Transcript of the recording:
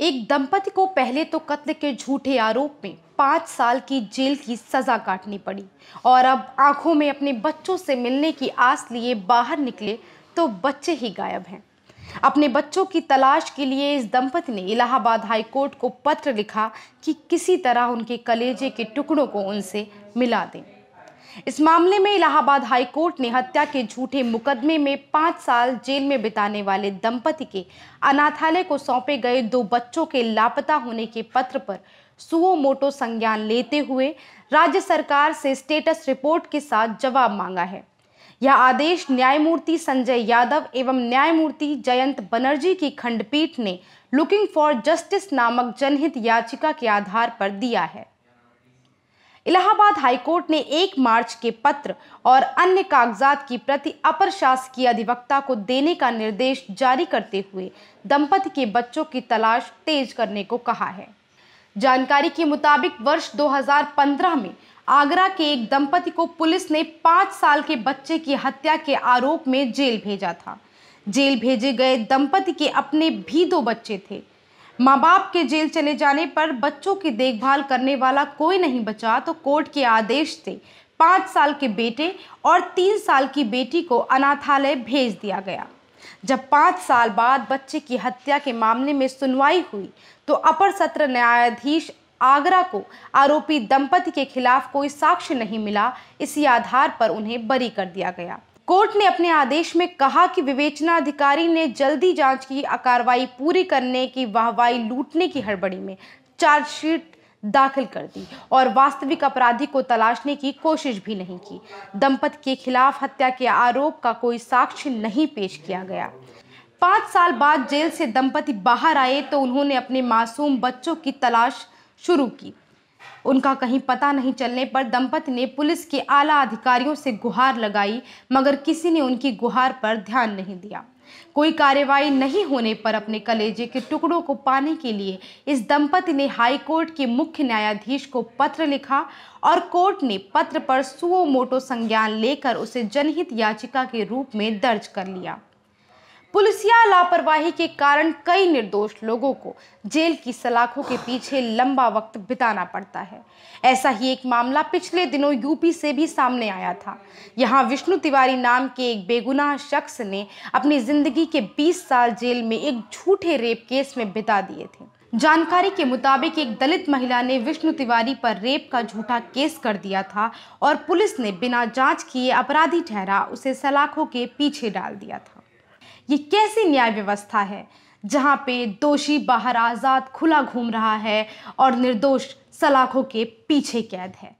एक दंपति को पहले तो कत्ल के झूठे आरोप में पाँच साल की जेल की सज़ा काटनी पड़ी और अब आंखों में अपने बच्चों से मिलने की आस लिए बाहर निकले तो बच्चे ही गायब हैं अपने बच्चों की तलाश के लिए इस दंपति ने इलाहाबाद हाईकोर्ट को पत्र लिखा कि किसी तरह उनके कलेजे के टुकड़ों को उनसे मिला दें इस मामले में इलाहाबाद हाईकोर्ट ने हत्या के झूठे मुकदमे में पांच साल जेल में बिताने वाले दंपति के अनाथालय को सौंपे गए दो बच्चों के लापता होने के पत्र पर सुओ मोटो संज्ञान लेते हुए राज्य सरकार से स्टेटस रिपोर्ट के साथ जवाब मांगा है यह आदेश न्यायमूर्ति संजय यादव एवं न्यायमूर्ति जयंत बनर्जी की खंडपीठ ने लुकिंग फॉर जस्टिस नामक जनहित याचिका के आधार पर दिया है इलाहाबाद हाईकोर्ट ने 1 मार्च के पत्र और अन्य कागजात की प्रति अपर शासकीय अधिवक्ता को देने का निर्देश जारी करते हुए दंपति के बच्चों की तलाश तेज करने को कहा है जानकारी के मुताबिक वर्ष 2015 में आगरा के एक दंपति को पुलिस ने पाँच साल के बच्चे की हत्या के आरोप में जेल भेजा था जेल भेजे गए दंपति के अपने भी दो बच्चे थे माँ बाप के जेल चले जाने पर बच्चों की देखभाल करने वाला कोई नहीं बचा तो कोर्ट के आदेश से पाँच साल के बेटे और तीन साल की बेटी को अनाथालय भेज दिया गया जब पाँच साल बाद बच्चे की हत्या के मामले में सुनवाई हुई तो अपर सत्र न्यायाधीश आगरा को आरोपी दंपति के खिलाफ कोई साक्ष्य नहीं मिला इसी आधार पर उन्हें बरी कर दिया गया कोर्ट ने अपने आदेश में कहा कि विवेचना अधिकारी ने जल्दी जांच की कार्रवाई पूरी करने की वाहवाही लूटने की हड़बड़ी में चार्जशीट दाखिल कर दी और वास्तविक अपराधी को तलाशने की कोशिश भी नहीं की दंपति के खिलाफ हत्या के आरोप का कोई साक्ष्य नहीं पेश किया गया पांच साल बाद जेल से दंपति बाहर आए तो उन्होंने अपने मासूम बच्चों की तलाश शुरू की उनका कहीं पता नहीं चलने पर दंपति ने पुलिस के आला अधिकारियों से गुहार लगाई मगर किसी ने उनकी गुहार पर ध्यान नहीं दिया कोई कार्यवाही नहीं होने पर अपने कलेजे के टुकड़ों को पाने के लिए इस दंपति ने हाईकोर्ट के मुख्य न्यायाधीश को पत्र लिखा और कोर्ट ने पत्र पर सुओ मोटो संज्ञान लेकर उसे जनहित याचिका के रूप में दर्ज कर लिया पुलिसिया लापरवाही के कारण कई निर्दोष लोगों को जेल की सलाखों के पीछे लंबा वक्त बिताना पड़ता है ऐसा ही एक मामला पिछले दिनों यूपी से भी सामने आया था यहाँ विष्णु तिवारी नाम के एक बेगुनाह शख्स ने अपनी जिंदगी के 20 साल जेल में एक झूठे रेप केस में बिता दिए थे जानकारी के मुताबिक एक दलित महिला ने विष्णु तिवारी पर रेप का झूठा केस कर दिया था और पुलिस ने बिना जांच किए अपराधी ठहरा उसे सलाखों के पीछे डाल दिया था ये कैसी न्याय व्यवस्था है जहाँ पे दोषी बाहर आज़ाद खुला घूम रहा है और निर्दोष सलाखों के पीछे कैद है